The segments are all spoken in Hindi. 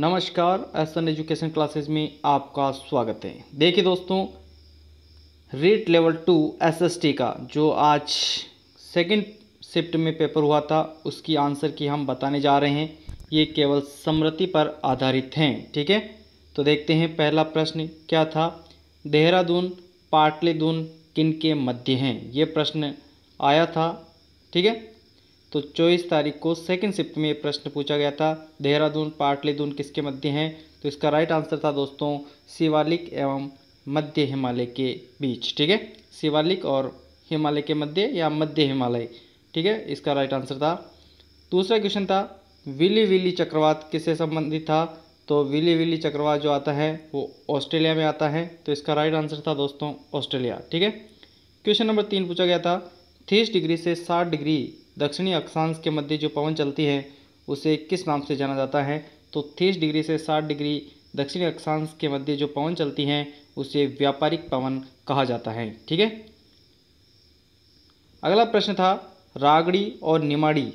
नमस्कार एसन एजुकेशन क्लासेस में आपका स्वागत है देखिए दोस्तों रेट लेवल टू एसएसटी का जो आज सेकंड शिफ्ट में पेपर हुआ था उसकी आंसर की हम बताने जा रहे हैं ये केवल समृति पर आधारित हैं ठीक है तो देखते हैं पहला प्रश्न क्या था देहरादून पाटलीदून किन के मध्य हैं ये प्रश्न आया था ठीक है तो चौबीस तारीख को सेकंड शिफ्ट में ये प्रश्न पूछा गया था देहरादून पाटलीदून किसके मध्य हैं तो इसका राइट आंसर था दोस्तों शिवालिक एवं मध्य हिमालय के बीच ठीक है शिवालिक और हिमालय के मध्य या मध्य हिमालय ठीक है इसका राइट आंसर था दूसरा क्वेश्चन था विली विली चक्रवात किससे संबंधित था तो विली विली चक्रवात जो आता है वो ऑस्ट्रेलिया में आता है तो इसका राइट आंसर था दोस्तों ऑस्ट्रेलिया ठीक है क्वेश्चन नंबर तीन पूछा गया था तीस डिग्री से साठ डिग्री दक्षिणी अक्षांश के मध्य जो पवन चलती है उसे किस नाम से जाना जाता है तो तीस डिग्री से साठ डिग्री दक्षिणी अक्षांश के मध्य जो पवन चलती हैं उसे व्यापारिक पवन कहा जाता है ठीक है अगला प्रश्न था रागड़ी और निमाड़ी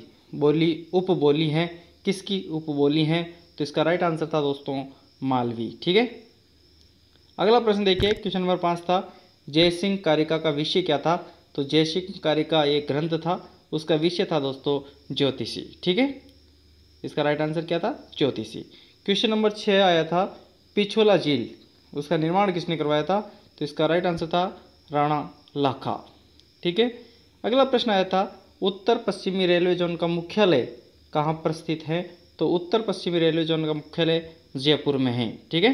बोली उप बोली हैं किसकी उप बोली हैं तो इसका राइट आंसर था दोस्तों मालवी ठीक है अगला प्रश्न देखिए क्वेश्चन नंबर पाँच था जय सिंह कारिका का विषय क्या था तो जय सिंह कारिका एक ग्रंथ था उसका विषय था दोस्तों ज्योतिषी ठीक है इसका राइट आंसर क्या था ज्योतिषी क्वेश्चन नंबर छः आया था पिछोला झील उसका निर्माण किसने करवाया था तो इसका राइट आंसर था राणा लाखा ठीक है अगला प्रश्न आया था उत्तर पश्चिमी रेलवे जोन का मुख्यालय कहाँ पर स्थित है तो उत्तर पश्चिमी रेलवे जोन का मुख्यालय जयपुर में है ठीक है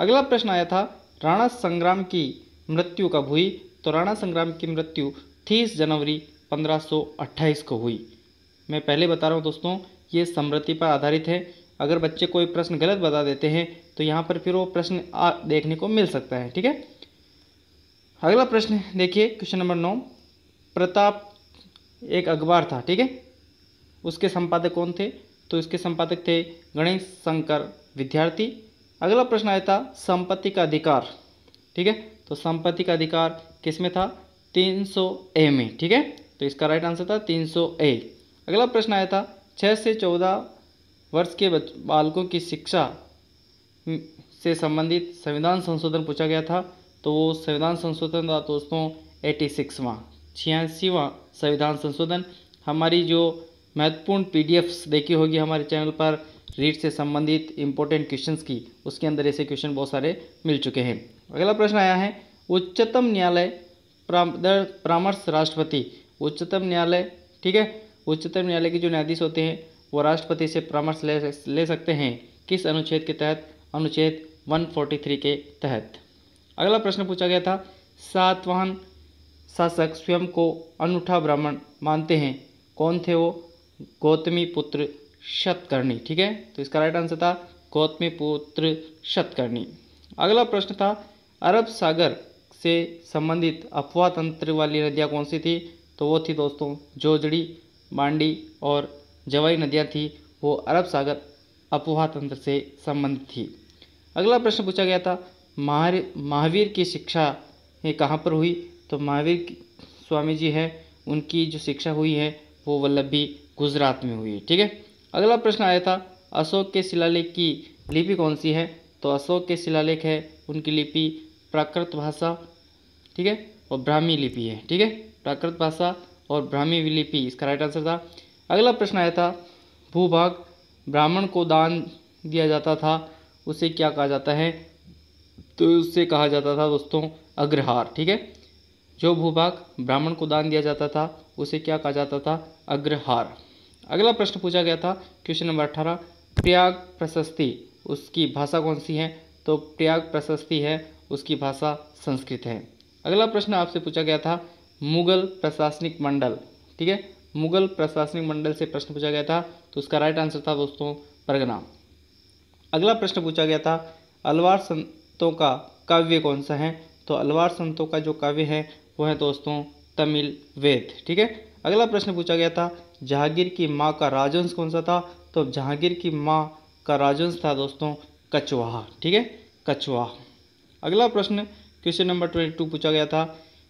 अगला प्रश्न आया था राणा संग्राम की मृत्यु कब हुई तो राणा संग्राम की मृत्यु तीस जनवरी पंद्रह को हुई मैं पहले बता रहा हूँ दोस्तों ये स्मृति पर आधारित है अगर बच्चे कोई प्रश्न गलत बता देते हैं तो यहाँ पर फिर वो प्रश्न देखने को मिल सकता है ठीक है अगला प्रश्न देखिए क्वेश्चन नंबर नौ प्रताप एक अखबार था ठीक है उसके संपादक कौन थे तो इसके संपादक थे गणेश शंकर विद्यार्थी अगला प्रश्न आया था संपत्ति का अधिकार ठीक है तो संपत्ति का अधिकार किस में था तीन सौ ए में ठीक है तो इसका राइट आंसर था तीन सौ ए अगला प्रश्न आया था छः से चौदह वर्ष के बालकों की शिक्षा से संबंधित संविधान संशोधन पूछा गया था तो वो संविधान संशोधन था दोस्तों एटी सिक्सवा छियासीवा संविधान संशोधन हमारी जो महत्वपूर्ण पीडीएफ्स देखी होगी हमारे चैनल पर रीड से संबंधित इंपॉर्टेंट क्वेश्चंस की उसके अंदर ऐसे क्वेश्चन बहुत सारे मिल चुके हैं अगला प्रश्न आया है उच्चतम न्यायालय परामर्श राष्ट्रपति उच्चतम न्यायालय ठीक है उच्चतम न्यायालय के जो न्यायाधीश होते हैं वो राष्ट्रपति से परामर्श ले ले सकते हैं किस अनुच्छेद के तहत अनुच्छेद 143 के तहत अगला प्रश्न पूछा गया था सातवाहन शासक स्वयं को अनूठा ब्राह्मण मानते हैं कौन थे वो गौतमी पुत्र शतकर्णी ठीक है तो इसका राइट आंसर था गौतमी पुत्र शतकर्णी अगला प्रश्न था अरब सागर से संबंधित अफवाह तंत्र वाली नदियाँ कौन सी थी तो वो थी दोस्तों जोजड़ी मांडी और जवाई नदियाँ थी वो अरब सागर अपोहा तंत्र से संबंधित थी अगला प्रश्न पूछा गया था महार महावीर की शिक्षा ये कहाँ पर हुई तो महावीर स्वामी जी हैं उनकी जो शिक्षा हुई है वो वल्लभ भी गुजरात में हुई है ठीक है अगला प्रश्न आया था अशोक के शिलालेख की लिपि कौन सी है तो अशोक के शिलालेख है उनकी लिपि प्राकृत भाषा ठीक है और ब्राह्मी लिपि है ठीक है प्राकृत भाषा और ब्राह्मी विलिपि इसका राइट आंसर था अगला प्रश्न आया था भूभाग ब्राह्मण को दान दिया जाता था उसे क्या कहा जाता है तो उससे कहा जाता था दोस्तों अग्रहार ठीक है जो भूभाग ब्राह्मण को दान दिया जाता था उसे क्या कहा जाता था अग्रहार अगला प्रश्न पूछा गया था क्वेश्चन नंबर अठारह प्रयाग प्रशस्ति उसकी भाषा कौन सी है तो प्रयाग प्रशस्ति है उसकी भाषा संस्कृत है अगला प्रश्न आपसे पूछा गया था मुगल प्रशासनिक मंडल ठीक है मुगल प्रशासनिक मंडल से प्रश्न पूछा गया था तो उसका राइट आंसर था दोस्तों परगना अगला प्रश्न पूछा गया था अलवार संतों का काव्य कौन सा है तो अलवार संतों का जो काव्य है वो है दोस्तों तमिल वेद ठीक है अगला प्रश्न पूछा गया था जहांगीर की माँ का राजवंश कौन सा था तो जहांगीर की माँ का राजवंश था दोस्तों कछवाहा ठीक है कछवाहा अगला प्रश्न क्वेश्चन नंबर ट्वेंटी टू पूछा गया था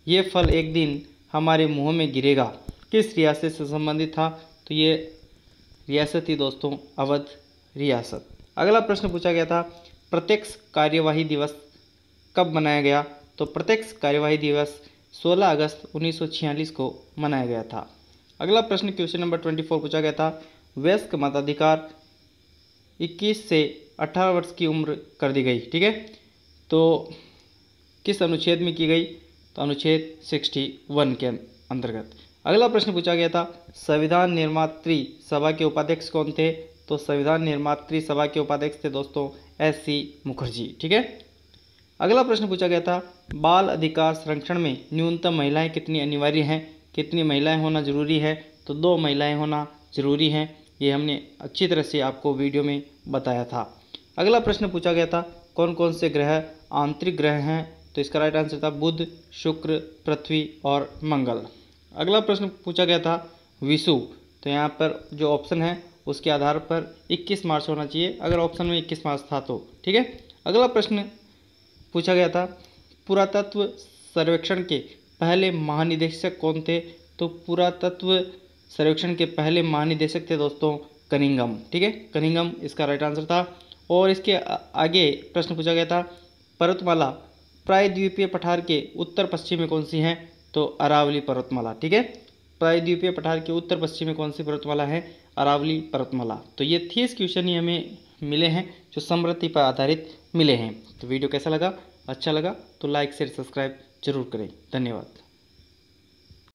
ये फल एक दिन हमारे मुंह में गिरेगा किस रियासत से संबंधित था तो ये रियासत ही दोस्तों अवध रियासत अगला प्रश्न पूछा गया था प्रत्यक्ष कार्यवाही दिवस कब मनाया गया तो प्रत्यक्ष कार्यवाही दिवस 16 अगस्त 1946 को मनाया गया था अगला प्रश्न क्वेश्चन नंबर 24 पूछा गया था वयस्क मताधिकार 21 से 18 वर्ष की उम्र कर दी गई ठीक है तो किस अनुच्छेद में की गई तो अनुच्छेद 61 के अंतर्गत अगला प्रश्न पूछा गया था संविधान निर्मात्री सभा के उपाध्यक्ष कौन थे तो संविधान निर्मात्री सभा के उपाध्यक्ष थे दोस्तों एस सी मुखर्जी ठीक है अगला प्रश्न पूछा गया था बाल अधिकार संरक्षण में न्यूनतम महिलाएं कितनी अनिवार्य हैं कितनी महिलाएं होना जरूरी है तो दो महिलाएं होना जरूरी हैं ये हमने अच्छी तरह से आपको वीडियो में बताया था अगला प्रश्न पूछा गया था कौन कौन से ग्रह आंतरिक ग्रह हैं तो इसका राइट आंसर था बुध शुक्र पृथ्वी और मंगल अगला प्रश्न पूछा गया था विषु तो यहाँ पर जो ऑप्शन है उसके आधार पर 21 मार्च होना चाहिए अगर ऑप्शन में 21 मार्च था तो ठीक है अगला प्रश्न पूछा गया था पुरातत्व सर्वेक्षण के पहले महानिदेशक कौन थे तो पुरातत्व सर्वेक्षण के पहले महानिदेशक थे दोस्तों कनिंगम ठीक है कनिंगम इसका राइट आंसर था और इसके आगे प्रश्न पूछा गया था पर्वतमाला प्रायद्वीपीय पठार के उत्तर पश्चिम में कौन सी है तो अरावली पर्वतमाला ठीक है प्रायद्वीपीय पठार के उत्तर पश्चिम में कौन सी पर्वतमाला है अरावली पर्वतमाला तो ये थीस क्वेश्चन ही हमें मिले हैं जो समृद्धि पर आधारित मिले हैं तो वीडियो कैसा लगा अच्छा लगा तो लाइक शेयर सब्सक्राइब जरूर करें धन्यवाद